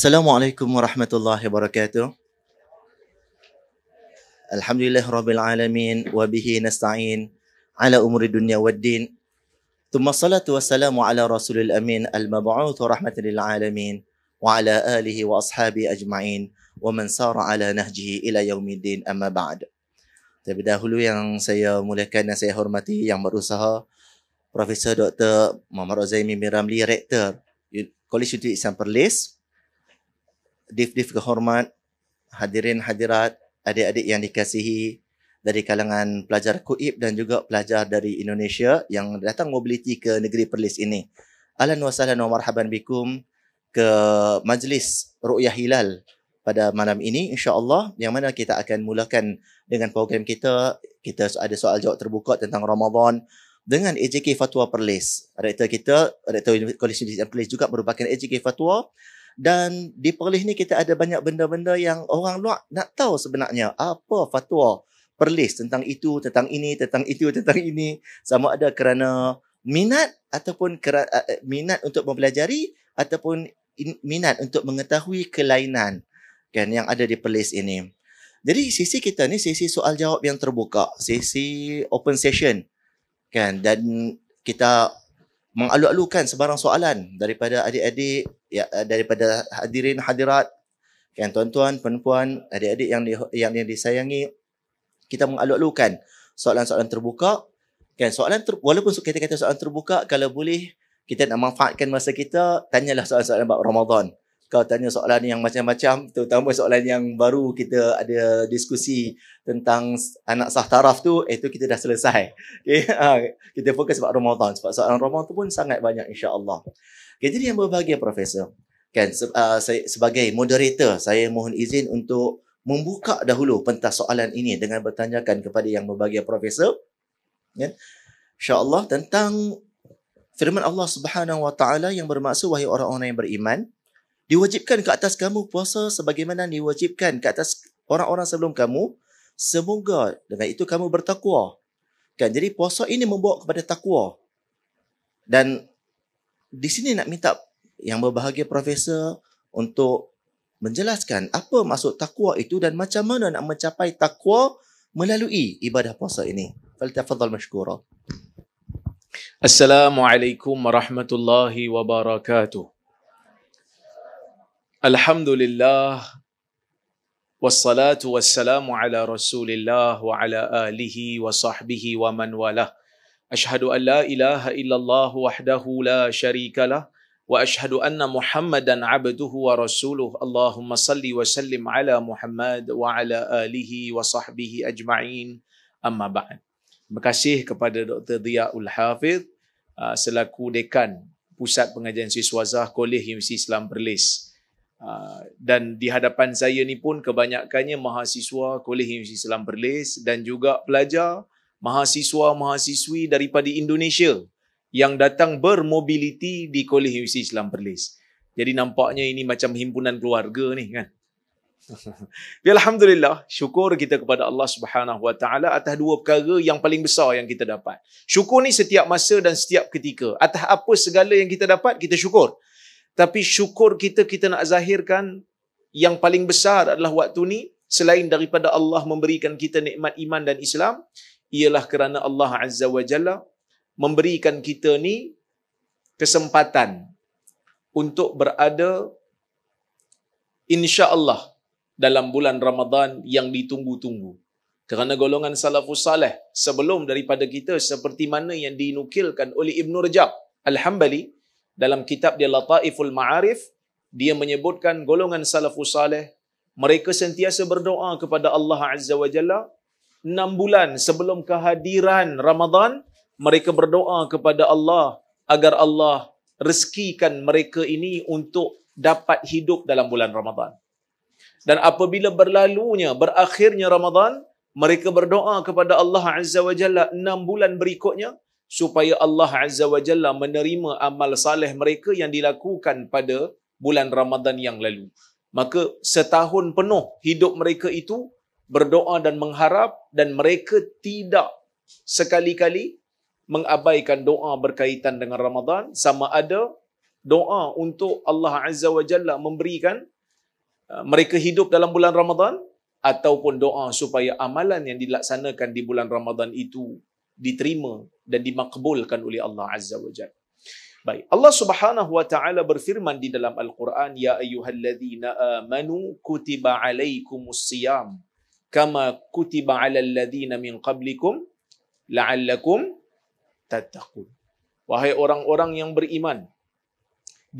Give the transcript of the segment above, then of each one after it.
السلام عليكم ورحمة الله وبركاته الحمد لله رب العالمين وبه نستعين على أمور الدنيا والدين ثم الصلاة والسلام على رسول الأمين المبعوث رحمة للعالمين وعلى آله وأصحابه أجمعين ومن سار على نهجه إلى يوم الدين أما بعد Terlebih dahulu yang saya muliakan dan saya hormati yang berusaha Profesor Dr. Muhammad Ozaimi Miramli, Rektor Kolej Untuk Islam Perlis div-div kehormat, hadirin hadirat, adik-adik yang dikasihi dari kalangan pelajar KUIP dan juga pelajar dari Indonesia yang datang mobiliti ke negeri Perlis ini. Alan wa sahlan wa marhaban bikum ke majlis Ru'yah Hilal pada malam ini insya-Allah yang mana kita akan mulakan dengan program kita kita ada soal jawab terbuka tentang Ramadan dengan AJK Fatwa Perlis. Rektor kita, Rektor Universiti Perlis juga merupakan AJK Fatwa dan di Perlis ni kita ada banyak benda-benda yang orang luar nak tahu sebenarnya apa fatwa Perlis tentang itu, tentang ini, tentang itu, tentang ini sama ada kerana minat ataupun kerana, uh, eh, eh, minat untuk mempelajari ataupun in, minat untuk mengetahui kelainan kan yang ada di Perlis ini. Jadi sisi kita ni sisi soal jawab yang terbuka, sisi open session kan dan kita mengalu-alukan sebarang soalan daripada adik-adik ya eh, daripada hadirin hadirat yang tuan-tuan puan-puan adik-adik yang di, yang yang disayangi kita mengalu-alukan soalan-soalan terbuka kan soalan ter, walaupun kita kata soalan terbuka kalau boleh kita nak manfaatkan masa kita tanyalah soalan-soalan bab Ramadan kau tanya soalan yang macam-macam terutama soalan yang baru kita ada diskusi tentang anak sah taraf tu itu eh, kita dah selesai okay? Ha, kita fokus pada Ramadan sebab soalan Ramadan tu pun sangat banyak insya-Allah okay, jadi yang berbahagia profesor kan se- uh, saya, sebagai moderator saya mohon izin untuk membuka dahulu pentas soalan ini dengan bertanyakan kepada yang berbahagia profesor ya insya-Allah tentang firman Allah Subhanahu wa taala yang bermaksud wahai orang-orang yang beriman diwajibkan ke atas kamu puasa sebagaimana diwajibkan ke atas orang-orang sebelum kamu. Semoga dengan itu kamu bertakwa. Kan? Jadi puasa ini membawa kepada takwa. Dan di sini nak minta yang berbahagia profesor untuk menjelaskan apa maksud takwa itu dan macam mana nak mencapai takwa melalui ibadah puasa ini. Faltafadhal masykura. Assalamualaikum warahmatullahi wabarakatuh. Alhamdulillah Wassalatu wassalamu ala rasulillah wa ala alihi wa sahbihi wa man wala Ashhadu an la ilaha illallah wahdahu la sharika lah Wa ashhadu anna muhammadan abduhu wa rasuluh Allahumma salli wa sallim ala muhammad wa ala alihi wa sahbihi ajma'in Amma ba'an Terima kasih kepada Dr. Diyaul Hafidh uh, selaku dekan Pusat Pengajian Siswazah Kolej Universiti Islam Perlis. Ah, dan di hadapan saya ni pun kebanyakannya mahasiswa Kolej Universiti Islam Perlis dan juga pelajar mahasiswa-mahasiswi daripada Indonesia yang datang bermobiliti di Kolej Universiti Islam Perlis. Jadi nampaknya ini macam himpunan keluarga ni kan. Alhamdulillah, syukur kita kepada Allah Subhanahu Wa Taala atas dua perkara yang paling besar yang kita dapat. Syukur ni setiap masa dan setiap ketika. Atas apa segala yang kita dapat, kita syukur. Tapi syukur kita, kita nak zahirkan yang paling besar adalah waktu ni selain daripada Allah memberikan kita nikmat iman dan Islam ialah kerana Allah Azza wa Jalla memberikan kita ni kesempatan untuk berada insya-Allah dalam bulan Ramadan yang ditunggu-tunggu. Kerana golongan salafus saleh sebelum daripada kita seperti mana yang dinukilkan oleh Ibn Rajab Al-Hambali dalam kitab dia Lataiful Ma'arif dia menyebutkan golongan salafus saleh mereka sentiasa berdoa kepada Allah Azza wa Jalla 6 bulan sebelum kehadiran Ramadan mereka berdoa kepada Allah agar Allah rezekikan mereka ini untuk dapat hidup dalam bulan Ramadan. Dan apabila berlalunya, berakhirnya Ramadan, mereka berdoa kepada Allah Azza wa Jalla enam bulan berikutnya, supaya Allah Azza wa Jalla menerima amal saleh mereka yang dilakukan pada bulan Ramadan yang lalu. Maka setahun penuh hidup mereka itu berdoa dan mengharap dan mereka tidak sekali-kali mengabaikan doa berkaitan dengan Ramadan sama ada doa untuk Allah Azza wa Jalla memberikan uh, mereka hidup dalam bulan Ramadan ataupun doa supaya amalan yang dilaksanakan di bulan Ramadan itu diterima dan dimakbulkan oleh Allah Azza wa Jalla. Baik. Allah Subhanahu wa taala berfirman di dalam Al-Qur'an ya ayyuhalladzina amanu kutiba alaikumus siyam kama kutiba alal ladzina min qablikum la'allakum tattaqun. Wahai orang-orang yang beriman,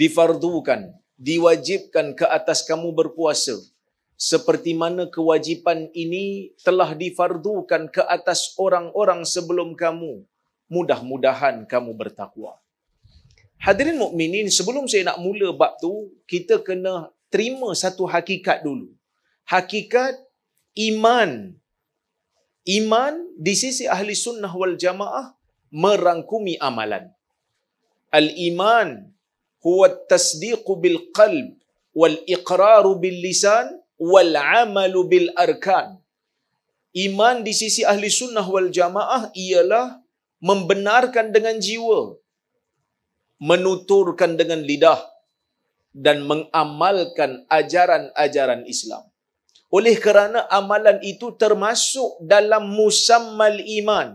difardukan, diwajibkan ke atas kamu berpuasa seperti mana kewajipan ini telah difardukan ke atas orang-orang sebelum kamu mudah-mudahan kamu bertakwa. Hadirin mukminin, sebelum saya nak mula bab tu, kita kena terima satu hakikat dulu. Hakikat iman. Iman di sisi ahli sunnah wal jamaah merangkumi amalan. Al-iman huwa tasdiqu bil qalb wal iqrar bil lisan wal amal bil arkan. Iman di sisi ahli sunnah wal jamaah ialah membenarkan dengan jiwa, menuturkan dengan lidah dan mengamalkan ajaran-ajaran Islam. Oleh kerana amalan itu termasuk dalam musammal iman.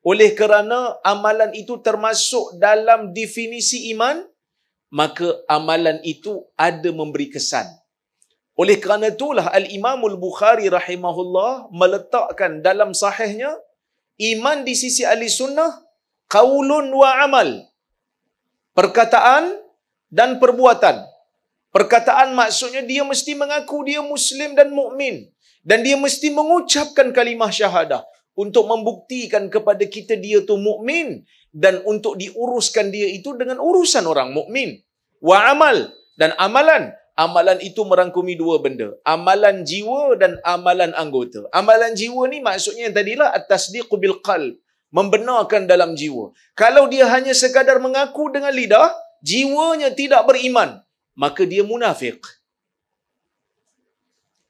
Oleh kerana amalan itu termasuk dalam definisi iman, maka amalan itu ada memberi kesan. Oleh kerana itulah Al-Imamul Bukhari rahimahullah meletakkan dalam sahihnya iman di sisi ahli sunnah kaulun wa amal perkataan dan perbuatan perkataan maksudnya dia mesti mengaku dia muslim dan mukmin dan dia mesti mengucapkan kalimah syahadah untuk membuktikan kepada kita dia tu mukmin dan untuk diuruskan dia itu dengan urusan orang mukmin wa amal dan amalan Amalan itu merangkumi dua benda. Amalan jiwa dan amalan anggota. Amalan jiwa ni maksudnya yang tadilah atas dia bil qalb. Membenarkan dalam jiwa. Kalau dia hanya sekadar mengaku dengan lidah, jiwanya tidak beriman, maka dia munafik.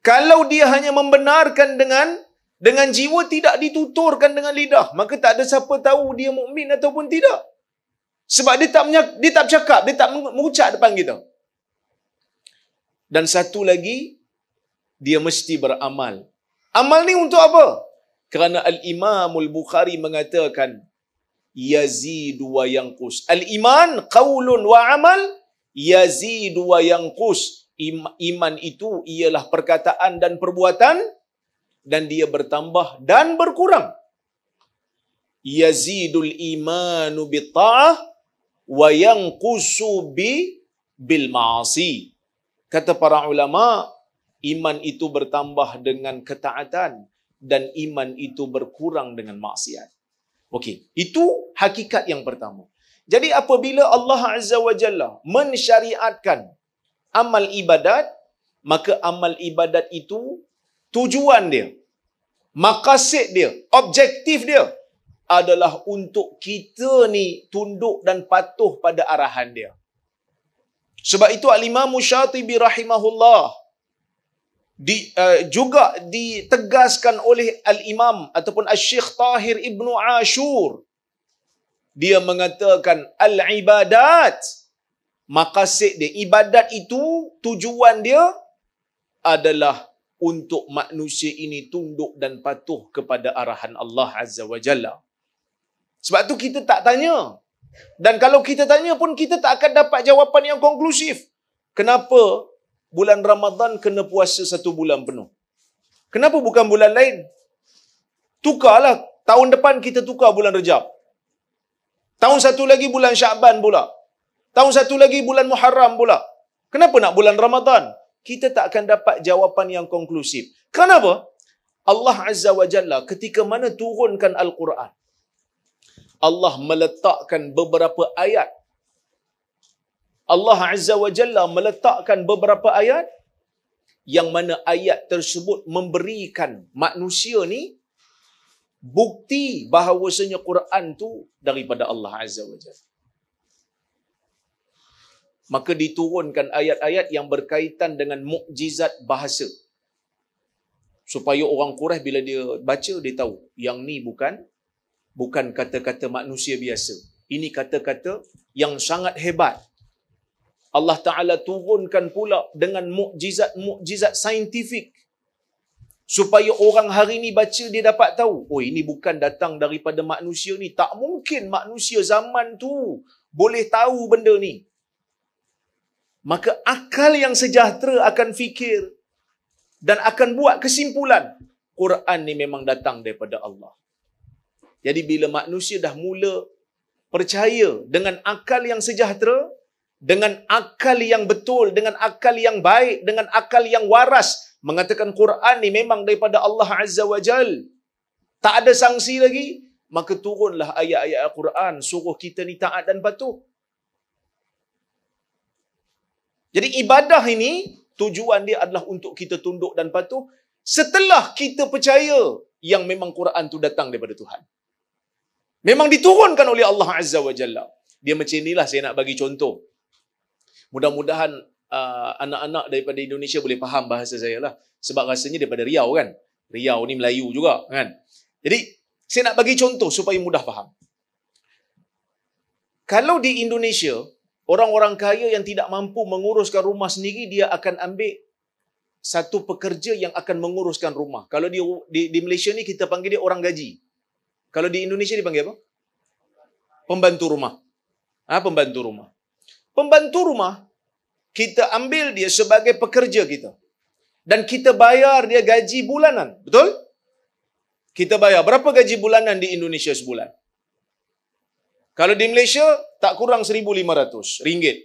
Kalau dia hanya membenarkan dengan dengan jiwa tidak dituturkan dengan lidah, maka tak ada siapa tahu dia mukmin ataupun tidak. Sebab dia tak menyak, dia tak cakap, dia tak mengucap depan kita. Gitu. Dan satu lagi, dia mesti beramal. Amal ni untuk apa? Kerana Al-Imamul Bukhari mengatakan, Yazidu wa yangkus. Al-iman, qawlun wa amal, Yazidu wa yangkus. Iman itu ialah perkataan dan perbuatan, dan dia bertambah dan berkurang. Yazidul imanu bi ta'ah, wa yangkusu bi bil ma'asih. Kata para ulama, iman itu bertambah dengan ketaatan dan iman itu berkurang dengan maksiat. Okey, itu hakikat yang pertama. Jadi apabila Allah Azza wa Jalla mensyariatkan amal ibadat, maka amal ibadat itu tujuan dia, makasih dia, objektif dia adalah untuk kita ni tunduk dan patuh pada arahan dia. Sebab itu Al-Imam Syatibi rahimahullah di, uh, juga ditegaskan oleh Al-Imam ataupun Al-Syikh Tahir Ibn Ashur. Dia mengatakan Al-Ibadat. Makasih dia. Ibadat itu tujuan dia adalah untuk manusia ini tunduk dan patuh kepada arahan Allah Azza wa Jalla. Sebab tu kita tak tanya dan kalau kita tanya pun kita tak akan dapat jawapan yang konklusif. Kenapa bulan Ramadhan kena puasa satu bulan penuh? Kenapa bukan bulan lain? Tukarlah tahun depan kita tukar bulan Rejab. Tahun satu lagi bulan Syaban pula. Tahun satu lagi bulan Muharram pula. Kenapa nak bulan Ramadhan? Kita tak akan dapat jawapan yang konklusif. Kenapa? Allah Azza wa Jalla ketika mana turunkan Al-Quran. Allah meletakkan beberapa ayat. Allah Azza wa Jalla meletakkan beberapa ayat yang mana ayat tersebut memberikan manusia ni bukti bahawasanya Quran tu daripada Allah Azza wa Jalla. Maka diturunkan ayat-ayat yang berkaitan dengan mukjizat bahasa. Supaya orang Quraisy bila dia baca, dia tahu yang ni bukan bukan kata-kata manusia biasa. Ini kata-kata yang sangat hebat. Allah Ta'ala turunkan pula dengan mukjizat-mukjizat saintifik supaya orang hari ini baca dia dapat tahu oh ini bukan datang daripada manusia ni tak mungkin manusia zaman tu boleh tahu benda ni maka akal yang sejahtera akan fikir dan akan buat kesimpulan Quran ni memang datang daripada Allah jadi bila manusia dah mula percaya dengan akal yang sejahtera, dengan akal yang betul, dengan akal yang baik, dengan akal yang waras, mengatakan Quran ni memang daripada Allah Azza wa Jal, tak ada sanksi lagi, maka turunlah ayat-ayat Al-Quran suruh kita ni taat dan patuh. Jadi ibadah ini, tujuan dia adalah untuk kita tunduk dan patuh setelah kita percaya yang memang Quran tu datang daripada Tuhan. Memang diturunkan oleh Allah Azza wa Jalla. Dia macam inilah saya nak bagi contoh. Mudah-mudahan uh, anak-anak daripada Indonesia boleh faham bahasa saya lah. Sebab rasanya daripada Riau kan. Riau ni Melayu juga kan. Jadi saya nak bagi contoh supaya mudah faham. Kalau di Indonesia, orang-orang kaya yang tidak mampu menguruskan rumah sendiri, dia akan ambil satu pekerja yang akan menguruskan rumah. Kalau di, di, di Malaysia ni kita panggil dia orang gaji. Kalau di Indonesia dipanggil apa? Pembantu rumah. Ha, pembantu rumah. Pembantu rumah, kita ambil dia sebagai pekerja kita. Dan kita bayar dia gaji bulanan. Betul? Kita bayar. Berapa gaji bulanan di Indonesia sebulan? Kalau di Malaysia, tak kurang rm ringgit,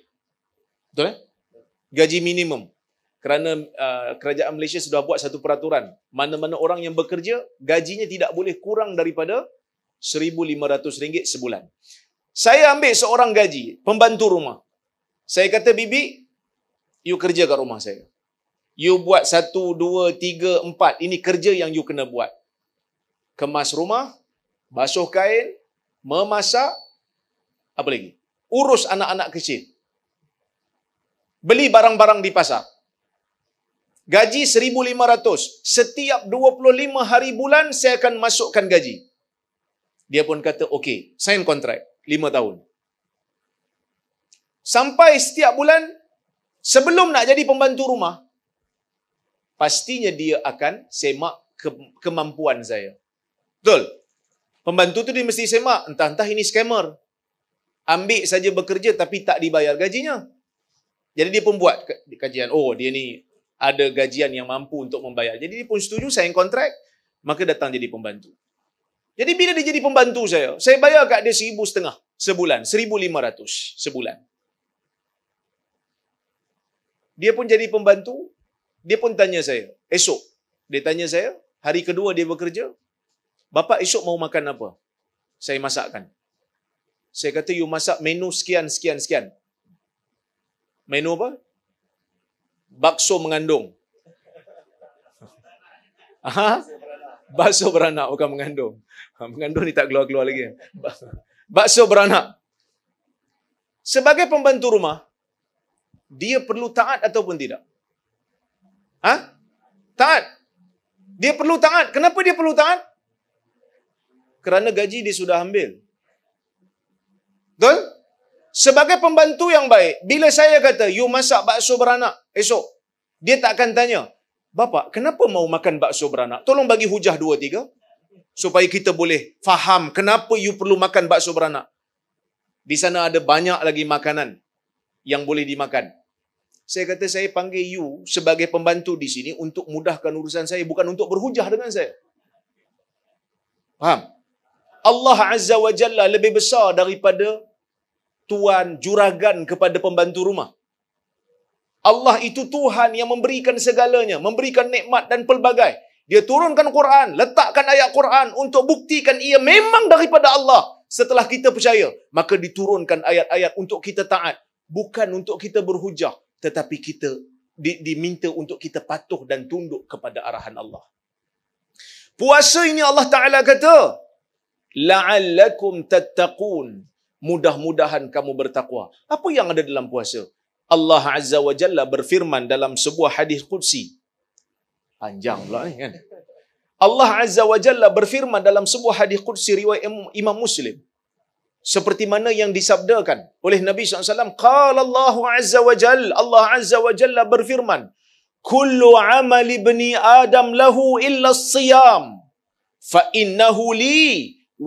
Betul? Eh? Gaji minimum kerana uh, kerajaan Malaysia sudah buat satu peraturan mana-mana orang yang bekerja gajinya tidak boleh kurang daripada RM1500 sebulan. Saya ambil seorang gaji pembantu rumah. Saya kata bibi you kerja kat rumah saya. You buat satu dua tiga empat ini kerja yang you kena buat. Kemas rumah, basuh kain, memasak apa lagi? Urus anak-anak kecil. Beli barang-barang di pasar. Gaji 1500. Setiap 25 hari bulan saya akan masukkan gaji. Dia pun kata, okey, sign kontrak 5 tahun. Sampai setiap bulan sebelum nak jadi pembantu rumah, pastinya dia akan semak ke- kemampuan saya. Betul. Pembantu tu dia mesti semak, entah-entah ini scammer. Ambil saja bekerja tapi tak dibayar gajinya. Jadi dia pun buat kajian, oh dia ni ada gajian yang mampu untuk membayar. Jadi dia pun setuju saya yang kontrak, maka datang jadi pembantu. Jadi bila dia jadi pembantu saya, saya bayar kat dia seribu setengah sebulan, seribu lima ratus sebulan. Dia pun jadi pembantu, dia pun tanya saya, esok, dia tanya saya, hari kedua dia bekerja, Bapa esok mau makan apa? Saya masakkan. Saya kata, you masak menu sekian, sekian, sekian. Menu apa? bakso mengandung. Aha. Bakso beranak bukan mengandung. Ha, mengandung ni tak keluar-keluar lagi. Bakso beranak. Sebagai pembantu rumah, dia perlu taat ataupun tidak? Ha? Taat. Dia perlu taat. Kenapa dia perlu taat? Kerana gaji dia sudah ambil. Betul? Sebagai pembantu yang baik, bila saya kata, you masak bakso beranak esok, dia tak akan tanya, bapa kenapa mau makan bakso beranak? Tolong bagi hujah dua tiga. Supaya kita boleh faham kenapa you perlu makan bakso beranak. Di sana ada banyak lagi makanan yang boleh dimakan. Saya kata saya panggil you sebagai pembantu di sini untuk mudahkan urusan saya, bukan untuk berhujah dengan saya. Faham? Allah Azza wa Jalla lebih besar daripada tuan juragan kepada pembantu rumah. Allah itu Tuhan yang memberikan segalanya, memberikan nikmat dan pelbagai. Dia turunkan Quran, letakkan ayat Quran untuk buktikan ia memang daripada Allah. Setelah kita percaya, maka diturunkan ayat-ayat untuk kita taat. Bukan untuk kita berhujah, tetapi kita di, diminta untuk kita patuh dan tunduk kepada arahan Allah. Puasa ini Allah Ta'ala kata, La'allakum تَتَّقُونَ mudah-mudahan kamu bertakwa. Apa yang ada dalam puasa? Allah Azza wa Jalla berfirman dalam sebuah hadis kudsi. Panjang pula ni kan. Allah Azza wa Jalla berfirman dalam sebuah hadis kudsi riwayat Imam Muslim. Seperti mana yang disabdakan oleh Nabi SAW. Qala Allah Azza wa Jalla, Allah Azza wa Jalla berfirman. Kullu amal ibni Adam lahu illa siyam. Fa innahu li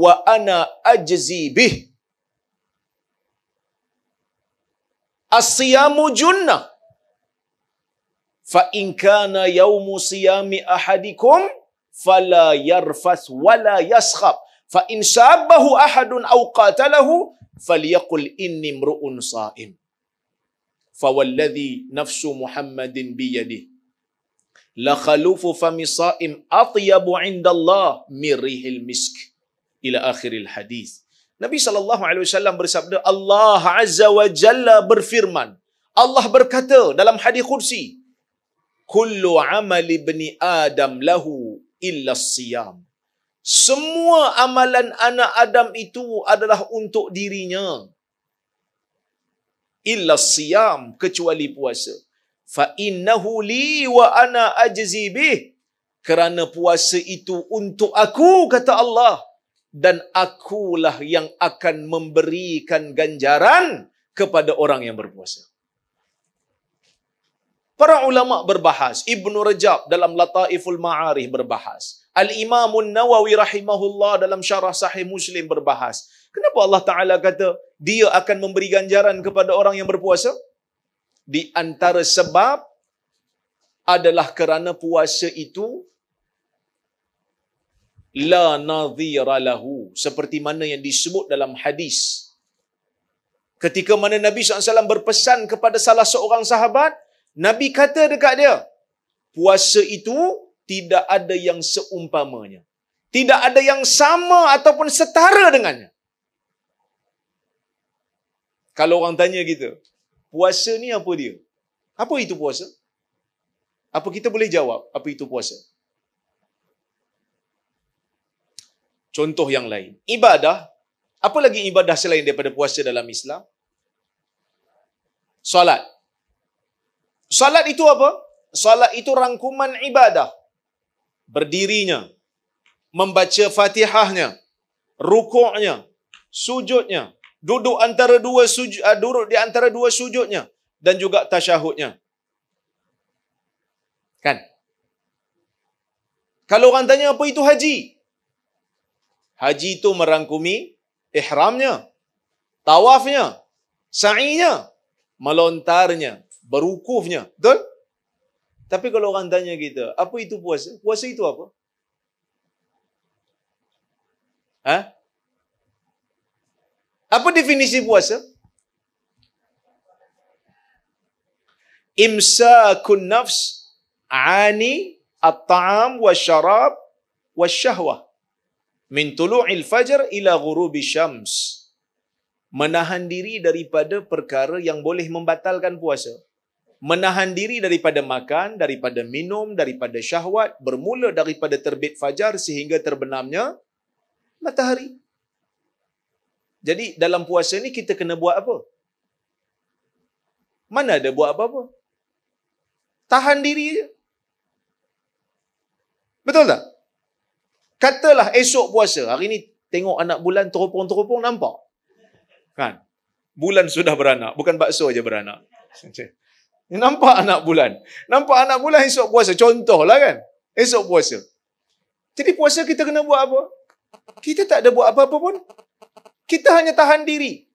wa ana ajzi bih. الصيام جنة فإن كان يوم صيام أحدكم فلا يرفث ولا يسخب فإن شابه أحد أو قاتله فليقل إني امرؤ صائم فوالذي نفس محمد بيده لخلوف فم صائم أطيب عند الله من ريح المسك إلى آخر الحديث Nabi sallallahu alaihi wasallam bersabda Allah azza wa jalla berfirman Allah berkata dalam hadis kursi kullu amali ibni adam lahu illa siyam semua amalan anak Adam itu adalah untuk dirinya illa siyam kecuali puasa fa innahu li wa ana ajzi bih kerana puasa itu untuk aku kata Allah dan akulah yang akan memberikan ganjaran kepada orang yang berpuasa. Para ulama berbahas, Ibnu Rajab dalam Lataiful Ma'arih berbahas, Al-Imam nawawi rahimahullah dalam Syarah Sahih Muslim berbahas. Kenapa Allah Taala kata dia akan memberi ganjaran kepada orang yang berpuasa? Di antara sebab adalah kerana puasa itu la nadhira lahu seperti mana yang disebut dalam hadis ketika mana Nabi SAW berpesan kepada salah seorang sahabat Nabi kata dekat dia puasa itu tidak ada yang seumpamanya tidak ada yang sama ataupun setara dengannya kalau orang tanya kita puasa ni apa dia apa itu puasa apa kita boleh jawab apa itu puasa contoh yang lain. Ibadah, apa lagi ibadah selain daripada puasa dalam Islam? Salat. Salat itu apa? Salat itu rangkuman ibadah. Berdirinya, membaca fatihahnya, rukuknya, sujudnya, duduk antara dua sujud, eh, duduk di antara dua sujudnya dan juga tasyahudnya. Kan? Kalau orang tanya apa itu haji? haji itu merangkumi ihramnya, tawafnya, sa'inya, melontarnya, berukufnya. Betul? Tapi kalau orang tanya kita, apa itu puasa? Puasa itu apa? Ha? Apa definisi puasa? Imsakun nafs ani at-ta'am wa syarab wa syahwah min tulu'il fajar ila ghurubi syams menahan diri daripada perkara yang boleh membatalkan puasa menahan diri daripada makan daripada minum daripada syahwat bermula daripada terbit fajar sehingga terbenamnya matahari jadi dalam puasa ni kita kena buat apa mana ada buat apa-apa tahan diri je betul tak Katalah esok puasa. Hari ni tengok anak bulan teropong-teropong nampak. Kan? Bulan sudah beranak. Bukan bakso aja beranak. Nampak anak bulan. Nampak anak bulan esok puasa. Contoh lah kan. Esok puasa. Jadi puasa kita kena buat apa? Kita tak ada buat apa-apa pun. Kita hanya tahan diri.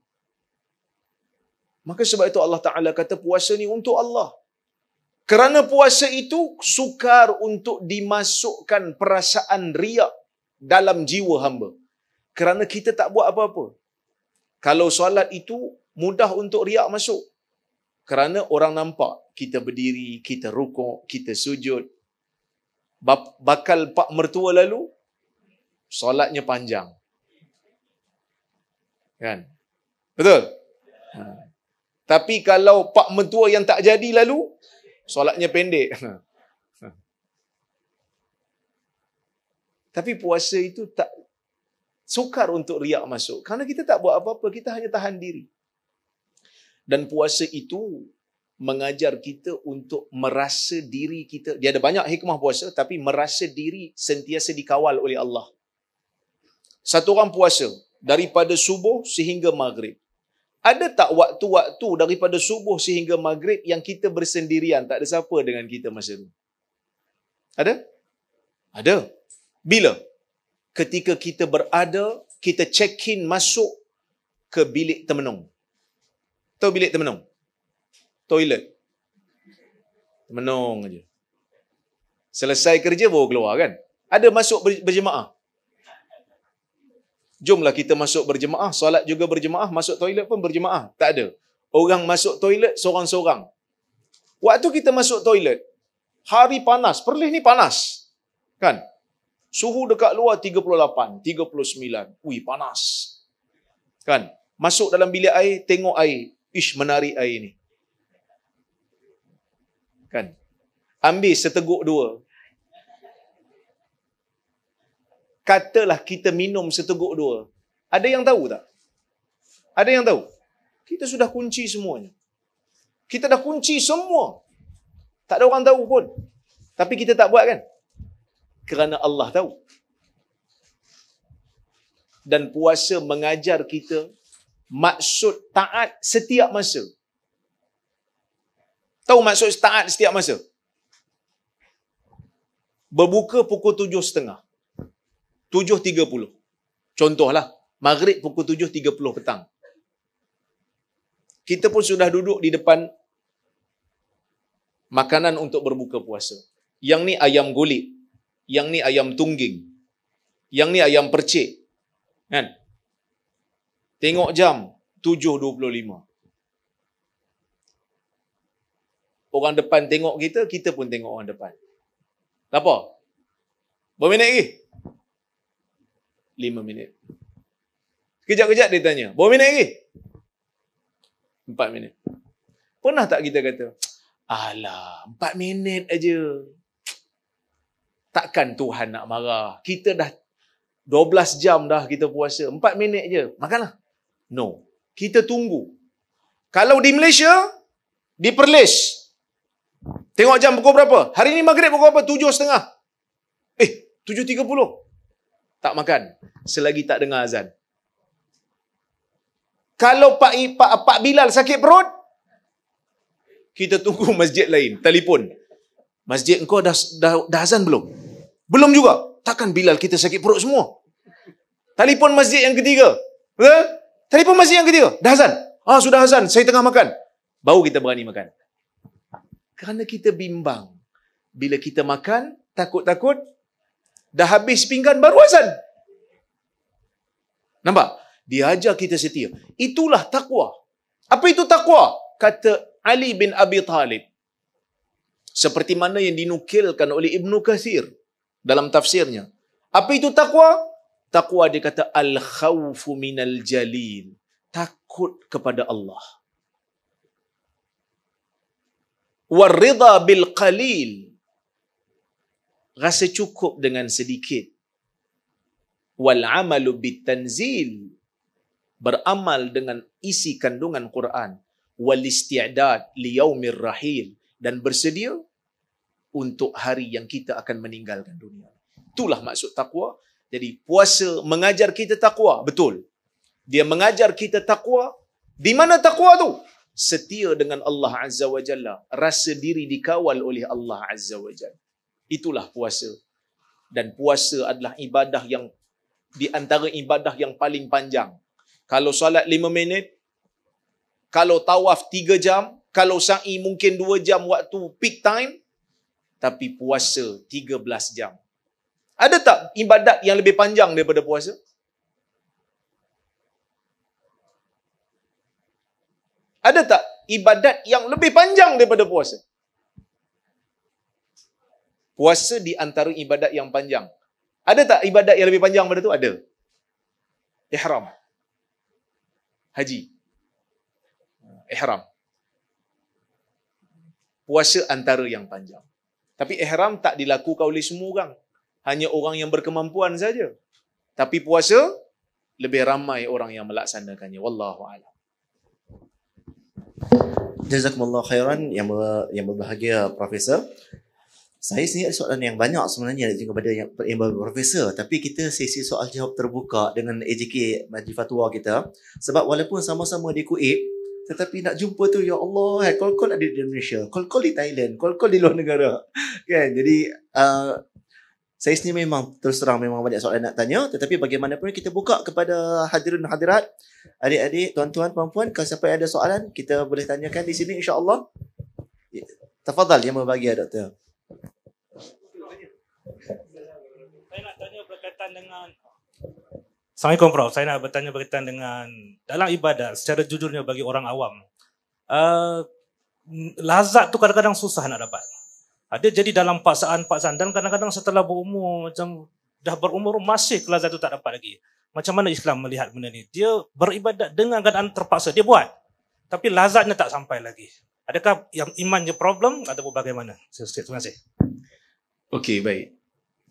Maka sebab itu Allah Ta'ala kata puasa ni untuk Allah. Kerana puasa itu sukar untuk dimasukkan perasaan riak dalam jiwa hamba. Kerana kita tak buat apa-apa. Kalau solat itu mudah untuk riak masuk. Kerana orang nampak kita berdiri, kita rukuk, kita sujud. Bakal pak mertua lalu, solatnya panjang. Kan? Betul? Ha. Tapi kalau pak mertua yang tak jadi lalu, solatnya pendek. Tapi puasa itu tak sukar untuk riak masuk. karena kita tak buat apa-apa, kita hanya tahan diri. Dan puasa itu mengajar kita untuk merasa diri kita. Dia ada banyak hikmah puasa, tapi merasa diri sentiasa dikawal oleh Allah. Satu orang puasa, daripada subuh sehingga maghrib. Ada tak waktu-waktu daripada subuh sehingga maghrib yang kita bersendirian, tak ada siapa dengan kita masa itu? Ada? Ada. Bila? Ketika kita berada, kita check-in masuk ke bilik temenung. Tahu bilik temenung? Toilet. Temenung aja. Selesai kerja baru keluar kan? Ada masuk berjemaah jomlah kita masuk berjemaah, solat juga berjemaah, masuk toilet pun berjemaah. Tak ada. Orang masuk toilet seorang-seorang. Waktu kita masuk toilet, hari panas, perlis ni panas. Kan? Suhu dekat luar 38, 39. Ui, panas. Kan? Masuk dalam bilik air, tengok air. Ish, menarik air ni. Kan? Ambil seteguk dua, katalah kita minum seteguk dua. Ada yang tahu tak? Ada yang tahu? Kita sudah kunci semuanya. Kita dah kunci semua. Tak ada orang tahu pun. Tapi kita tak buat kan? Kerana Allah tahu. Dan puasa mengajar kita maksud taat setiap masa. Tahu maksud taat setiap masa? Berbuka pukul tujuh setengah. 7.30. Contohlah, maghrib pukul 7.30 petang. Kita pun sudah duduk di depan makanan untuk berbuka puasa. Yang ni ayam golik, yang ni ayam tungging, yang ni ayam percik. Kan? Tengok jam 7.25. Orang depan tengok kita, kita pun tengok orang depan. Tak apa. Berminit lagi lima minit. Kejap-kejap dia tanya, berapa minit lagi? Empat minit. Pernah tak kita kata, alah, empat minit aja. Takkan Tuhan nak marah. Kita dah 12 jam dah kita puasa. Empat minit aja. Makanlah. No. Kita tunggu. Kalau di Malaysia, di Perlis. Tengok jam pukul berapa. Hari ni maghrib pukul berapa? Tujuh setengah. Eh, tujuh tiga puluh tak makan selagi tak dengar azan. Kalau Pak, Pak, Pak Bilal sakit perut, kita tunggu masjid lain, telefon. Masjid engkau dah, dah, dah azan belum? Belum juga. Takkan Bilal kita sakit perut semua? Telefon masjid yang ketiga. Huh? Ha? Telefon masjid yang ketiga. Dah azan. Ah, sudah azan. Saya tengah makan. Baru kita berani makan. Kerana kita bimbang. Bila kita makan, takut-takut Dah habis pinggan baru azan. Nampak? Dia ajar kita setia. Itulah takwa. Apa itu takwa? Kata Ali bin Abi Talib. Seperti mana yang dinukilkan oleh Ibnu Kathir dalam tafsirnya. Apa itu takwa? Takwa dia kata al-khawfu minal jalil. Takut kepada Allah. Warida bil qalil rasa cukup dengan sedikit wal amalu bitanzil beramal dengan isi kandungan Quran wal isti'dad li yaumir rahil dan bersedia untuk hari yang kita akan meninggalkan dunia itulah maksud takwa jadi puasa mengajar kita takwa betul dia mengajar kita takwa di mana takwa tu setia dengan Allah azza wa jalla rasa diri dikawal oleh Allah azza wa jalla Itulah puasa. Dan puasa adalah ibadah yang di antara ibadah yang paling panjang. Kalau solat lima minit, kalau tawaf tiga jam, kalau sa'i mungkin dua jam waktu peak time, tapi puasa tiga belas jam. Ada tak ibadat yang lebih panjang daripada puasa? Ada tak ibadat yang lebih panjang daripada puasa? Puasa di antara ibadat yang panjang. Ada tak ibadat yang lebih panjang pada tu? Ada. Ihram. Haji. Ihram. Puasa antara yang panjang. Tapi ihram tak dilakukan oleh semua orang. Hanya orang yang berkemampuan saja. Tapi puasa lebih ramai orang yang melaksanakannya. Wallahu a'lam. Jazakumullah khairan yang berbahagia profesor. Saya sendiri ada soalan yang banyak sebenarnya dari kepada yang, yang profesor tapi kita sesi soal jawab terbuka dengan AJK Majlis Fatwa kita sebab walaupun sama-sama di Kuwait tetapi nak jumpa tu ya Allah eh kol ada di Indonesia kol kol di Thailand kol kol di luar negara kan jadi uh, saya sendiri memang terus terang memang banyak soalan nak tanya tetapi bagaimanapun kita buka kepada hadirin hadirat adik-adik tuan-tuan puan-puan kalau siapa yang ada soalan kita boleh tanyakan di sini insya-Allah ya, tafadhal yang berbahagia doktor saya nak tanya berkaitan dengan Assalamualaikum Prof. Saya nak bertanya berkaitan dengan dalam ibadat secara jujurnya bagi orang awam. Uh, lazat tu kadang-kadang susah nak dapat. Ada ah, jadi dalam paksaan-paksaan dan kadang-kadang setelah berumur macam dah berumur masih kelazat tu tak dapat lagi. Macam mana Islam melihat benda ni? Dia beribadat dengan keadaan terpaksa. Dia buat. Tapi lazatnya tak sampai lagi. Adakah yang imannya problem ataupun bagaimana? Terima kasih. Okey, baik.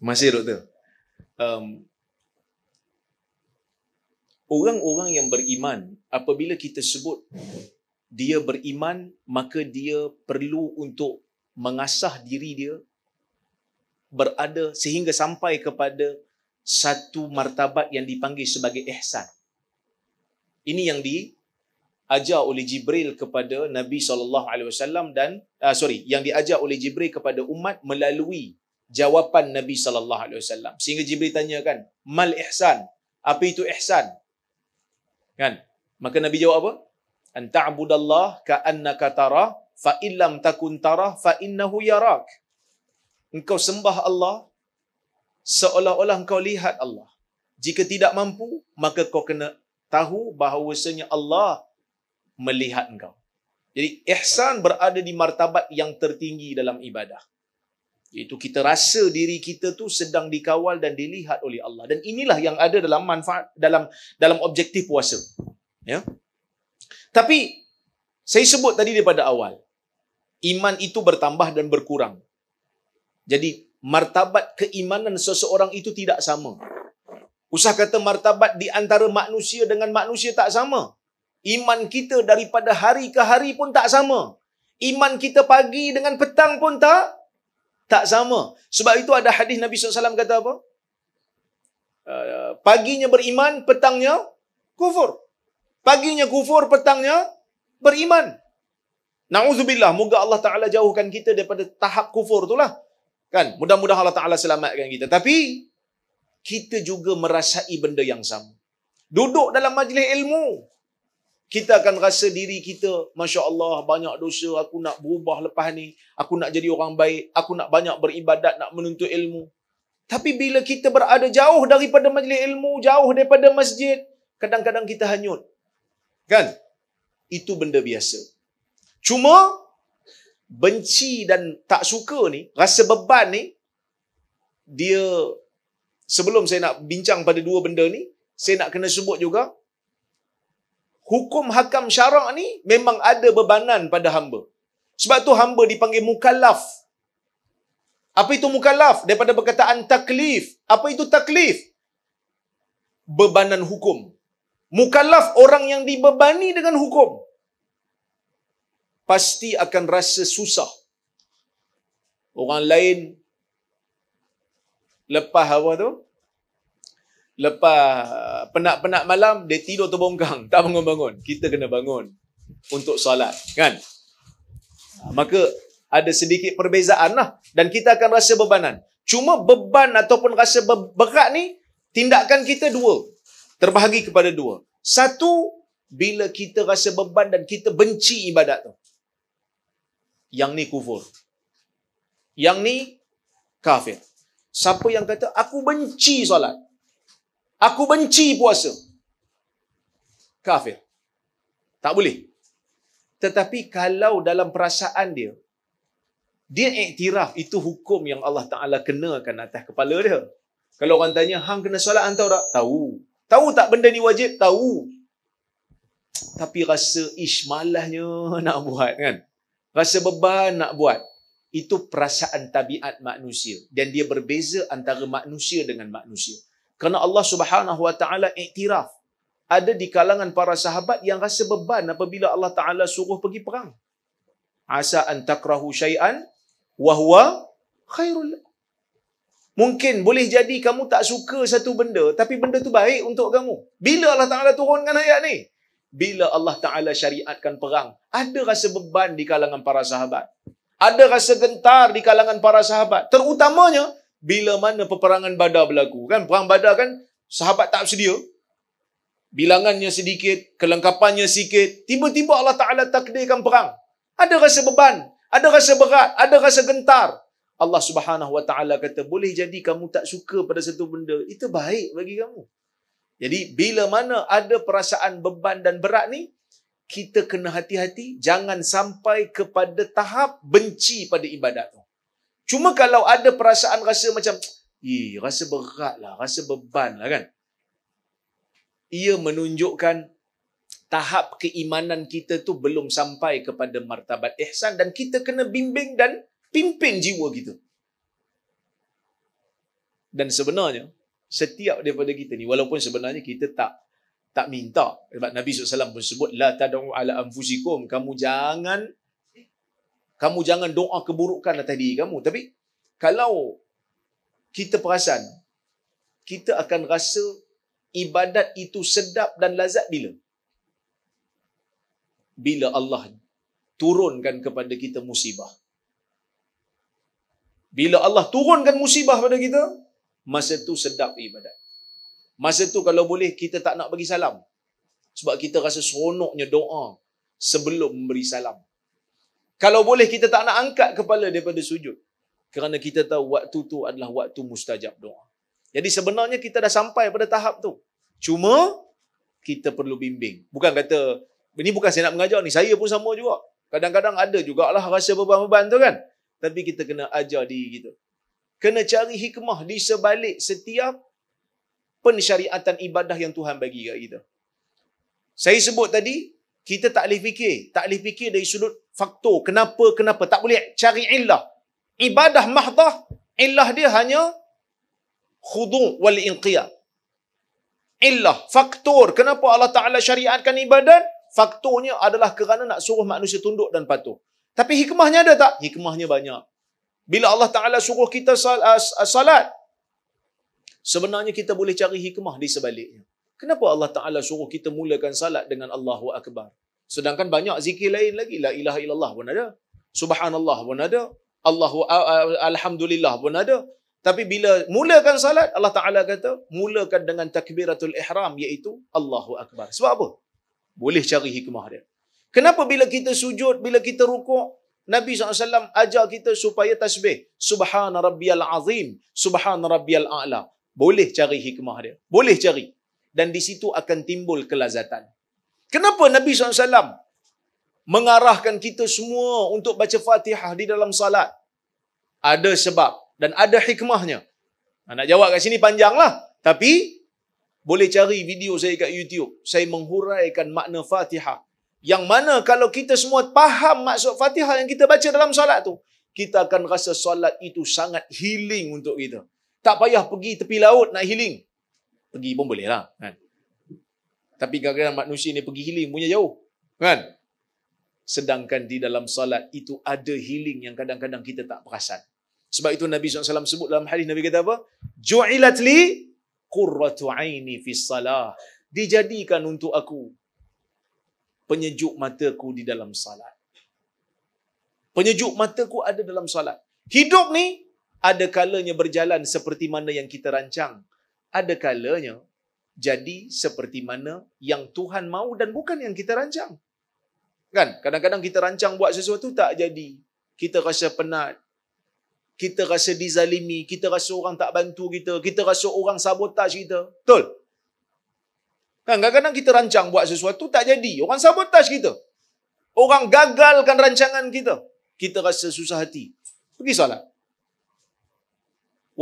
Masih doktor. Um, orang-orang yang beriman, apabila kita sebut dia beriman, maka dia perlu untuk mengasah diri dia berada sehingga sampai kepada satu martabat yang dipanggil sebagai ihsan. Ini yang di oleh Jibril kepada Nabi saw dan uh, sorry yang diajar oleh Jibril kepada umat melalui jawapan Nabi sallallahu alaihi wasallam. Sehingga Jibril tanya kan, "Mal ihsan? Apa itu ihsan?" Kan? Maka Nabi jawab apa? "An ta'budallah ka'annaka tara fa illam takun tara fa innahu yarak." Engkau sembah Allah seolah-olah engkau lihat Allah. Jika tidak mampu, maka kau kena tahu bahawasanya Allah melihat engkau. Jadi ihsan berada di martabat yang tertinggi dalam ibadah. Itu kita rasa diri kita tu sedang dikawal dan dilihat oleh Allah. Dan inilah yang ada dalam manfaat dalam dalam objektif puasa. Ya. Tapi saya sebut tadi daripada awal, iman itu bertambah dan berkurang. Jadi martabat keimanan seseorang itu tidak sama. Usah kata martabat di antara manusia dengan manusia tak sama. Iman kita daripada hari ke hari pun tak sama. Iman kita pagi dengan petang pun tak tak sama. Sebab itu ada hadis Nabi SAW kata apa? Uh, paginya beriman, petangnya kufur. Paginya kufur, petangnya beriman. Na'udzubillah. Moga Allah Ta'ala jauhkan kita daripada tahap kufur itulah. Kan? Mudah-mudahan Allah Ta'ala selamatkan kita. Tapi, kita juga merasai benda yang sama. Duduk dalam majlis ilmu, kita akan rasa diri kita, Masya Allah, banyak dosa, aku nak berubah lepas ni, aku nak jadi orang baik, aku nak banyak beribadat, nak menuntut ilmu. Tapi bila kita berada jauh daripada majlis ilmu, jauh daripada masjid, kadang-kadang kita hanyut. Kan? Itu benda biasa. Cuma, benci dan tak suka ni, rasa beban ni, dia, sebelum saya nak bincang pada dua benda ni, saya nak kena sebut juga, hukum hakam syarak ni memang ada bebanan pada hamba. Sebab tu hamba dipanggil mukallaf. Apa itu mukallaf? Daripada perkataan taklif. Apa itu taklif? Bebanan hukum. Mukallaf orang yang dibebani dengan hukum. Pasti akan rasa susah. Orang lain lepas apa tu? lepas penat-penat malam dia tidur terbongkang tak bangun-bangun kita kena bangun untuk solat kan ha, maka ada sedikit perbezaan lah dan kita akan rasa bebanan cuma beban ataupun rasa berat ni tindakan kita dua terbahagi kepada dua satu bila kita rasa beban dan kita benci ibadat tu yang ni kufur yang ni kafir siapa yang kata aku benci solat Aku benci puasa. Kafir. Tak boleh. Tetapi kalau dalam perasaan dia, dia iktiraf itu hukum yang Allah Ta'ala kenakan atas kepala dia. Kalau orang tanya, hang kena solat atau tak? Tahu. Tahu tak benda ni wajib? Tahu. Tapi rasa ish malahnya nak buat kan? Rasa beban nak buat. Itu perasaan tabiat manusia. Dan dia berbeza antara manusia dengan manusia. Kerana Allah Subhanahu Wa Taala iktiraf ada di kalangan para sahabat yang rasa beban apabila Allah Taala suruh pergi perang. Asa an takrahu syai'an wa huwa khairul. Mungkin boleh jadi kamu tak suka satu benda tapi benda tu baik untuk kamu. Bila Allah Taala turunkan ayat ni? Bila Allah Taala syariatkan perang, ada rasa beban di kalangan para sahabat. Ada rasa gentar di kalangan para sahabat. Terutamanya bila mana peperangan badar berlaku. Kan perang badar kan sahabat tak bersedia. Bilangannya sedikit, kelengkapannya sikit. Tiba-tiba Allah Ta'ala takdirkan perang. Ada rasa beban, ada rasa berat, ada rasa gentar. Allah Subhanahu Wa Ta'ala kata, boleh jadi kamu tak suka pada satu benda, itu baik bagi kamu. Jadi bila mana ada perasaan beban dan berat ni, kita kena hati-hati jangan sampai kepada tahap benci pada ibadat tu. Cuma kalau ada perasaan rasa macam, eh, rasa berat lah, rasa beban lah kan. Ia menunjukkan tahap keimanan kita tu belum sampai kepada martabat ihsan dan kita kena bimbing dan pimpin jiwa kita. Dan sebenarnya, setiap daripada kita ni, walaupun sebenarnya kita tak tak minta. Sebab Nabi SAW pun sebut, La tadu'u ala anfusikum. Kamu jangan kamu jangan doa keburukan atas diri kamu. Tapi kalau kita perasan, kita akan rasa ibadat itu sedap dan lazat bila? Bila Allah turunkan kepada kita musibah. Bila Allah turunkan musibah pada kita, masa itu sedap ibadat. Masa itu kalau boleh, kita tak nak bagi salam. Sebab kita rasa seronoknya doa sebelum memberi salam. Kalau boleh kita tak nak angkat kepala daripada sujud. Kerana kita tahu waktu tu adalah waktu mustajab doa. Jadi sebenarnya kita dah sampai pada tahap tu. Cuma kita perlu bimbing. Bukan kata, ini bukan saya nak mengajar ni, saya pun sama juga. Kadang-kadang ada jugalah rasa beban-beban tu kan. Tapi kita kena ajar diri kita. Kena cari hikmah di sebalik setiap pensyariatan ibadah yang Tuhan bagi kat kita. Saya sebut tadi, kita tak boleh fikir. Tak boleh fikir dari sudut faktor. Kenapa, kenapa. Tak boleh cari illah. Ibadah mahdah, illah dia hanya khudu' wal inqiyah. Illah, faktor. Kenapa Allah Ta'ala syariatkan ibadat? Faktornya adalah kerana nak suruh manusia tunduk dan patuh. Tapi hikmahnya ada tak? Hikmahnya banyak. Bila Allah Ta'ala suruh kita uh, salat, sebenarnya kita boleh cari hikmah di sebaliknya. Kenapa Allah Ta'ala suruh kita mulakan salat dengan Allahu Akbar? Sedangkan banyak zikir lain lagi. La ilaha illallah pun ada. Subhanallah pun ada. Allahu Alhamdulillah pun ada. Tapi bila mulakan salat, Allah Ta'ala kata, mulakan dengan takbiratul ihram, iaitu Allahu Akbar. Sebab apa? Boleh cari hikmah dia. Kenapa bila kita sujud, bila kita rukuk, Nabi SAW ajar kita supaya tasbih. Subhana Rabbiyal Azim. Subhana Rabbiyal A'la. Boleh cari hikmah dia. Boleh cari dan di situ akan timbul kelazatan. Kenapa Nabi SAW mengarahkan kita semua untuk baca fatihah di dalam salat? Ada sebab dan ada hikmahnya. Nak jawab kat sini panjanglah. Tapi boleh cari video saya kat YouTube. Saya menghuraikan makna fatihah. Yang mana kalau kita semua faham maksud fatihah yang kita baca dalam salat tu, kita akan rasa salat itu sangat healing untuk kita. Tak payah pergi tepi laut nak healing pergi pun boleh lah kan. Tapi kadang-kadang manusia ni pergi healing punya jauh kan. Sedangkan di dalam salat itu ada healing yang kadang-kadang kita tak perasan. Sebab itu Nabi SAW sebut dalam hadis Nabi kata apa? Ju'ilat li qurratu aini fi salah. Dijadikan untuk aku penyejuk mataku di dalam salat. Penyejuk mataku ada dalam salat. Hidup ni ada kalanya berjalan seperti mana yang kita rancang ada kalanya jadi seperti mana yang Tuhan mahu dan bukan yang kita rancang. Kan? Kadang-kadang kita rancang buat sesuatu tak jadi. Kita rasa penat. Kita rasa dizalimi. Kita rasa orang tak bantu kita. Kita rasa orang sabotaj kita. Betul? Kan? Kadang-kadang kita rancang buat sesuatu tak jadi. Orang sabotaj kita. Orang gagalkan rancangan kita. Kita rasa susah hati. Pergi salat.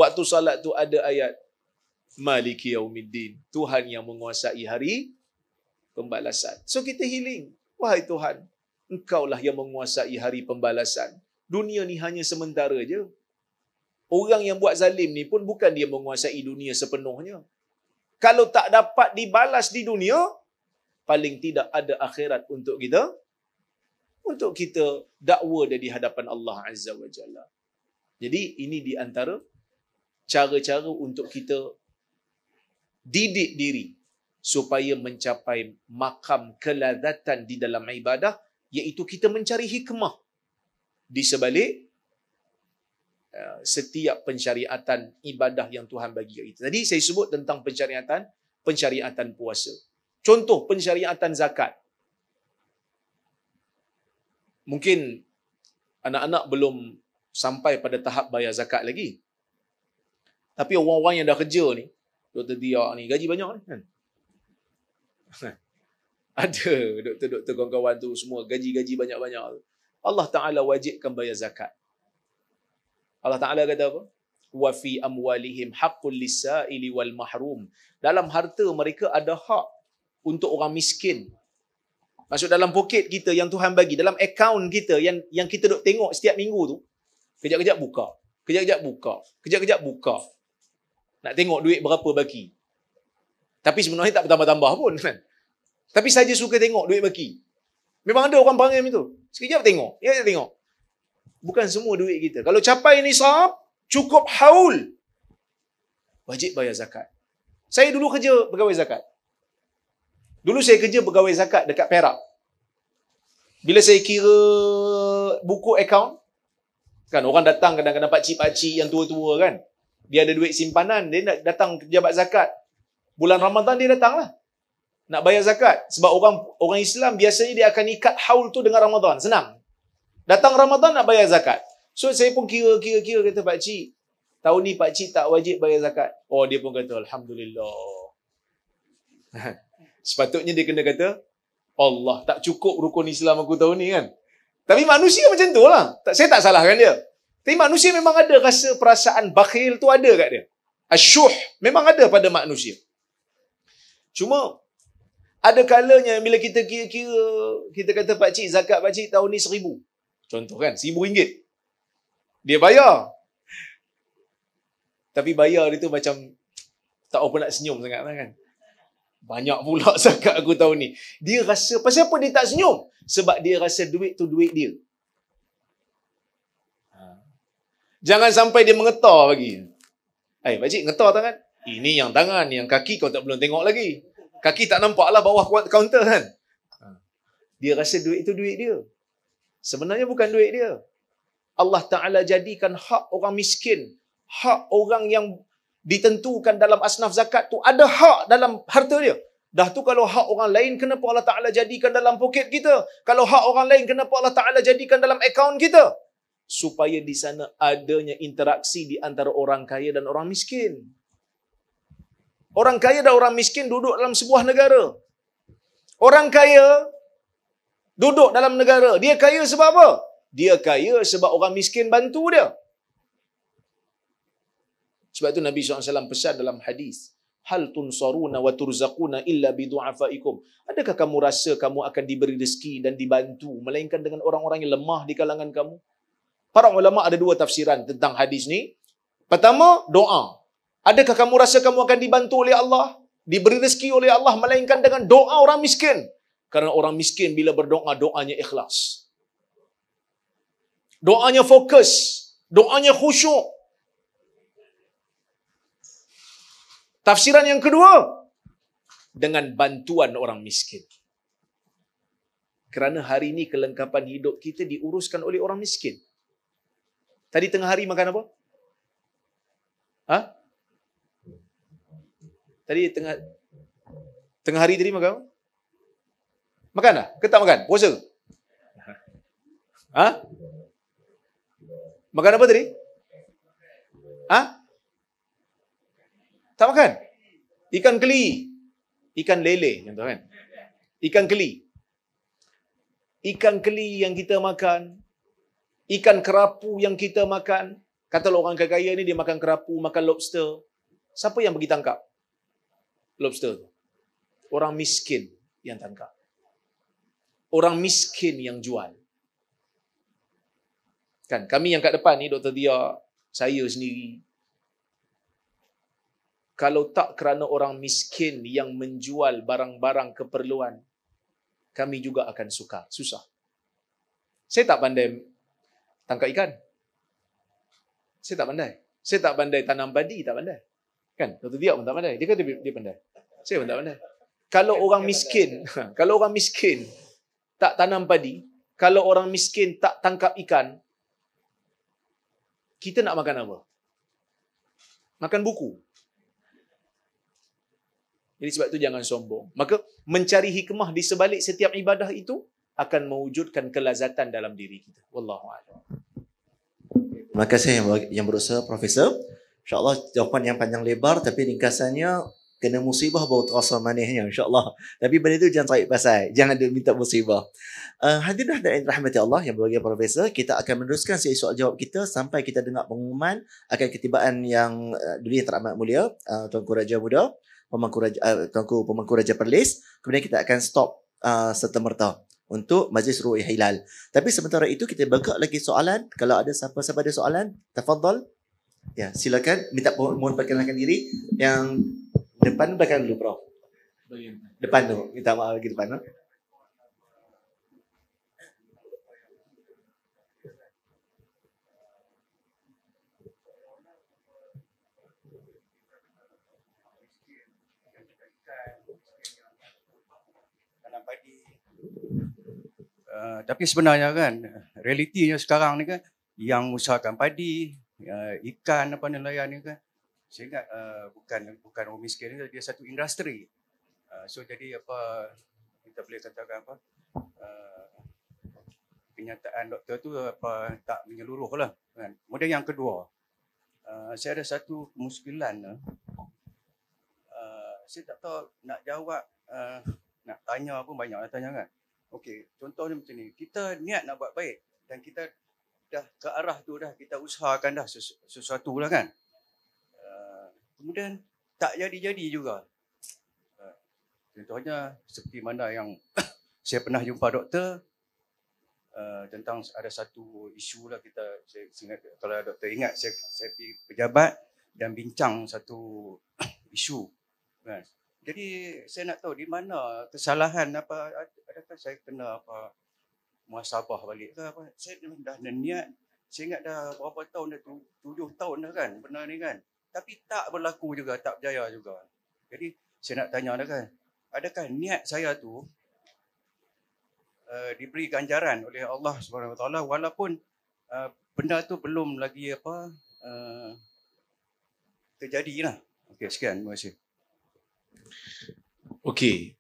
Waktu salat tu ada ayat Maliki Yaumiddin. Tuhan yang menguasai hari pembalasan. So kita healing. Wahai Tuhan, engkaulah yang menguasai hari pembalasan. Dunia ni hanya sementara je. Orang yang buat zalim ni pun bukan dia menguasai dunia sepenuhnya. Kalau tak dapat dibalas di dunia, paling tidak ada akhirat untuk kita untuk kita dakwa dia di hadapan Allah Azza wa Jalla. Jadi ini di antara cara-cara untuk kita didik diri supaya mencapai makam keladatan di dalam ibadah iaitu kita mencari hikmah di sebalik uh, setiap pencariatan ibadah yang Tuhan bagi kita. Tadi saya sebut tentang pencariatan, pencariatan puasa. Contoh pencariatan zakat. Mungkin anak-anak belum sampai pada tahap bayar zakat lagi. Tapi orang-orang yang dah kerja ni, Dr. Dia ni gaji banyak ni kan? kan. Ada doktor-doktor kawan-kawan tu semua gaji-gaji banyak-banyak tu. Allah Taala wajibkan bayar zakat. Allah Taala kata apa? Wa fi amwalihim haqqul lisaili wal mahrum. Dalam harta mereka ada hak untuk orang miskin. Masuk dalam poket kita yang Tuhan bagi, dalam akaun kita yang yang kita dok tengok setiap minggu tu. Kejap-kejap buka. Kejap-kejap buka. Kejap-kejap buka. Kejap-kejap buka. Nak tengok duit berapa baki. Tapi sebenarnya tak bertambah-tambah pun. Kan? Tapi saja suka tengok duit baki. Memang ada orang panggil macam tu. Sekejap tengok. Ya, ya tengok. Bukan semua duit kita. Kalau capai ni sahab, cukup haul. Wajib bayar zakat. Saya dulu kerja pegawai zakat. Dulu saya kerja pegawai zakat dekat Perak. Bila saya kira buku akaun, kan orang datang kadang-kadang pakcik-pakcik yang tua-tua kan dia ada duit simpanan, dia nak datang pejabat zakat. Bulan Ramadan dia datanglah. Nak bayar zakat. Sebab orang orang Islam biasanya dia akan ikat haul tu dengan Ramadan. Senang. Datang Ramadan nak bayar zakat. So saya pun kira-kira-kira kata Pak Cik, tahun ni Pak Cik tak wajib bayar zakat. Oh dia pun kata alhamdulillah. Sepatutnya dia kena kata Allah tak cukup rukun Islam aku tahun ni kan. Tapi manusia macam tu lah. saya tak salahkan dia. Tapi manusia memang ada rasa perasaan bakhil tu ada kat dia. Asyuh memang ada pada manusia. Cuma ada kalanya bila kita kira-kira kita kata pak cik zakat pak cik tahun ni seribu. Contoh kan seribu ringgit. Dia bayar. Tapi bayar dia tu macam tak apa nak senyum sangat lah kan. Banyak pula zakat aku tahun ni. Dia rasa, pasal apa dia tak senyum? Sebab dia rasa duit tu duit dia. Jangan sampai dia mengetar pagi. Eh, pakcik, ngetar tangan. Ini yang tangan, yang kaki kau tak belum tengok lagi. Kaki tak nampak lah bawah kaunter kan. Ha. Dia rasa duit itu duit dia. Sebenarnya bukan duit dia. Allah Ta'ala jadikan hak orang miskin, hak orang yang ditentukan dalam asnaf zakat tu ada hak dalam harta dia. Dah tu kalau hak orang lain kenapa Allah Taala jadikan dalam poket kita? Kalau hak orang lain kenapa Allah Taala jadikan dalam akaun kita? supaya di sana adanya interaksi di antara orang kaya dan orang miskin. Orang kaya dan orang miskin duduk dalam sebuah negara. Orang kaya duduk dalam negara. Dia kaya sebab apa? Dia kaya sebab orang miskin bantu dia. Sebab itu Nabi SAW pesan dalam hadis. Hal saruna wa turzakuna illa bidu'afaikum. Adakah kamu rasa kamu akan diberi rezeki dan dibantu melainkan dengan orang-orang yang lemah di kalangan kamu? Para ulama ada dua tafsiran tentang hadis ni. Pertama, doa. Adakah kamu rasa kamu akan dibantu oleh Allah? Diberi rezeki oleh Allah melainkan dengan doa orang miskin. Kerana orang miskin bila berdoa, doanya ikhlas. Doanya fokus. Doanya khusyuk. Tafsiran yang kedua, dengan bantuan orang miskin. Kerana hari ini kelengkapan hidup kita diuruskan oleh orang miskin. Tadi tengah hari makan apa? Ha? Tadi tengah tengah hari tadi makan apa? Makan dah? Ke tak makan? Puasa? Ha? Makan apa tadi? Ha? Tak makan? Ikan keli. Ikan lele, contoh kan? Ikan keli. Ikan keli yang kita makan, ikan kerapu yang kita makan. Kata orang kaya-kaya ni dia makan kerapu, makan lobster. Siapa yang pergi tangkap lobster? Orang miskin yang tangkap. Orang miskin yang jual. Kan, kami yang kat depan ni, Dr. Dia, saya sendiri. Kalau tak kerana orang miskin yang menjual barang-barang keperluan, kami juga akan sukar, susah. Saya tak pandai tangkap ikan. Saya tak pandai. Saya tak pandai tanam padi, tak pandai. Kan? Dr. dia pun tak pandai. Dia kata dia pandai. Saya pun tak pandai. Kalau orang miskin, kalau orang miskin tak tanam padi, kalau orang miskin tak tangkap ikan, kita nak makan apa? Makan buku. Jadi sebab tu jangan sombong. Maka mencari hikmah di sebalik setiap ibadah itu akan mewujudkan kelazatan dalam diri kita. Wallahu a'lam. Terima kasih yang, yang berusaha profesor. Insya-Allah jawapan yang panjang lebar tapi ringkasannya kena musibah baru terasa manisnya insya-Allah. Tapi benda itu jangan cari pasal, jangan ada minta musibah. Uh, hadirin dan rahmati Allah yang berbahagia profesor, kita akan meneruskan sesi soal jawab kita sampai kita dengar pengumuman akan ketibaan yang uh, yang teramat mulia uh, Tuanku Raja Muda, Pemangku Raja uh, Tuanku Pemangku Raja Perlis. Kemudian kita akan stop uh, serta merta untuk majlis Ru'i Hilal. Tapi sementara itu kita buka lagi soalan. Kalau ada siapa-siapa ada soalan, tafadhal. Ya, silakan minta mohon, perkenalkan diri yang depan belakang dulu, Prof. Depan tu. Minta maaf lagi depan. tu. Ah, tapi sebenarnya kan realitinya sekarang ni kan yang usahakan padi, uh, ikan apa nelayan ni kan saya ingat uh, bukan bukan orang miskin ni dia satu industri. Uh, so jadi apa kita boleh katakan apa uh, kenyataan doktor tu apa tak menyeluruh lah kan. Kemudian yang kedua uh, saya ada satu kemuskilan uh, saya tak tahu nak jawab uh, nak tanya pun banyak nak tanya kan. Okey, contohnya macam ni. Kita niat nak buat baik dan kita dah ke arah tu dah kita usahakan dah sesuatu lah kan. Uh, kemudian tak jadi-jadi juga. Uh, contohnya seperti mana yang saya pernah jumpa doktor uh, tentang ada satu isu lah kita saya, saya, kalau doktor ingat saya saya pergi pejabat dan bincang satu isu kan. Jadi saya nak tahu di mana kesalahan apa kata saya kena apa muasabah balik ke apa. Saya dah ada niat. Saya ingat dah berapa tahun dah tu, tujuh tahun dah kan benar ni kan. Tapi tak berlaku juga, tak berjaya juga. Jadi saya nak tanya dah kan. Adakah niat saya tu uh, diberi ganjaran oleh Allah SWT walaupun uh, benda tu belum lagi apa uh, terjadi lah. Okey, sekian. Terima kasih. Okey.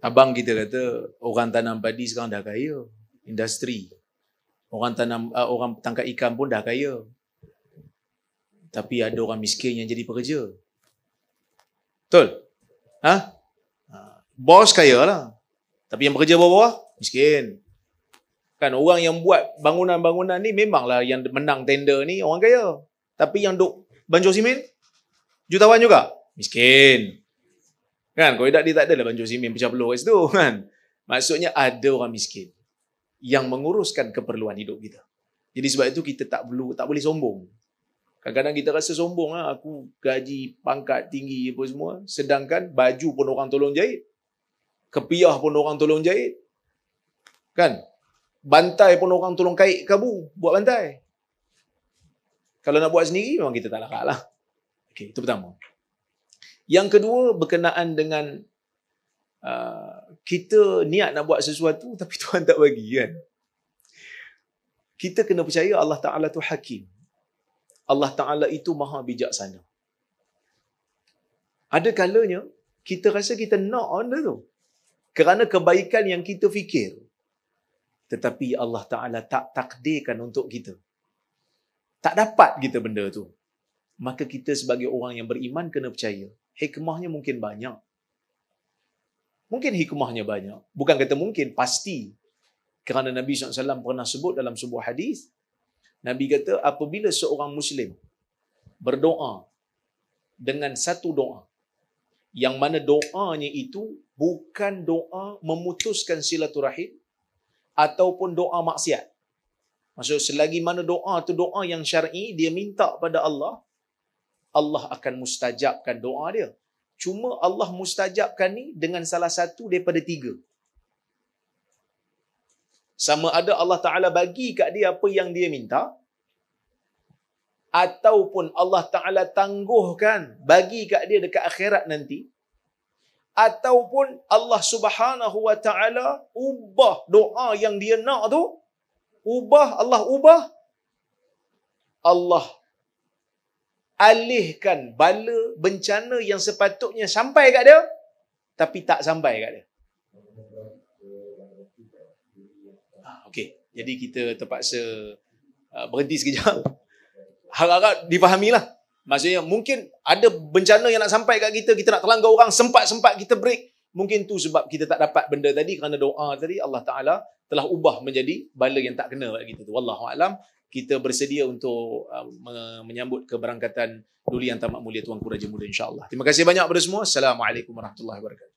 Abang kita kata orang tanam padi sekarang dah kaya. Industri. Orang tanam uh, orang tangkap ikan pun dah kaya. Tapi ada orang miskin yang jadi pekerja. Betul? Ha? ha bos kaya lah. Tapi yang bekerja bawah-bawah, miskin. Kan orang yang buat bangunan-bangunan ni memanglah yang menang tender ni orang kaya. Tapi yang duk banjo simen, jutawan juga, miskin. Kan? Kalau tidak, dia tak adalah banjo simen pecah peluh kat situ. Kan? Maksudnya ada orang miskin yang menguruskan keperluan hidup kita. Jadi sebab itu kita tak perlu tak boleh sombong. Kadang-kadang kita rasa sombong lah. Aku gaji pangkat tinggi apa semua. Sedangkan baju pun orang tolong jahit. Kepiah pun orang tolong jahit. Kan? Bantai pun orang tolong kait kabu. Buat bantai. Kalau nak buat sendiri memang kita tak larat lah. Okay, itu pertama. Yang kedua berkenaan dengan uh, kita niat nak buat sesuatu tapi Tuhan tak bagi kan. Kita kena percaya Allah Taala tu hakim. Allah Taala itu maha bijaksana. Ada kalanya kita rasa kita nak onda tu. Kerana kebaikan yang kita fikir. Tetapi Allah Taala tak takdirkan untuk kita. Tak dapat kita benda tu. Maka kita sebagai orang yang beriman kena percaya hikmahnya mungkin banyak. Mungkin hikmahnya banyak. Bukan kata mungkin, pasti. Kerana Nabi SAW pernah sebut dalam sebuah hadis, Nabi kata apabila seorang Muslim berdoa dengan satu doa, yang mana doanya itu bukan doa memutuskan silaturahim ataupun doa maksiat. Maksud selagi mana doa tu doa yang syar'i dia minta pada Allah Allah akan mustajabkan doa dia. Cuma Allah mustajabkan ni dengan salah satu daripada tiga. Sama ada Allah Ta'ala bagi kat dia apa yang dia minta, ataupun Allah Ta'ala tangguhkan bagi kat dia dekat akhirat nanti, ataupun Allah Subhanahu Wa Ta'ala ubah doa yang dia nak tu, ubah, Allah ubah, Allah alihkan bala bencana yang sepatutnya sampai kat dia tapi tak sampai kat dia. Okey, jadi kita terpaksa uh, berhenti sekejap. Harap-harap dipahamilah. Maksudnya mungkin ada bencana yang nak sampai kat kita, kita nak terlanggar orang, sempat-sempat kita break. Mungkin tu sebab kita tak dapat benda tadi kerana doa tadi Allah Taala telah ubah menjadi bala yang tak kena kat kita tu. Wallahu alam kita bersedia untuk uh, menyambut keberangkatan Duli yang Tamak mulia Tuan Ku Muda insyaAllah. Terima kasih banyak kepada semua. Assalamualaikum warahmatullahi wabarakatuh.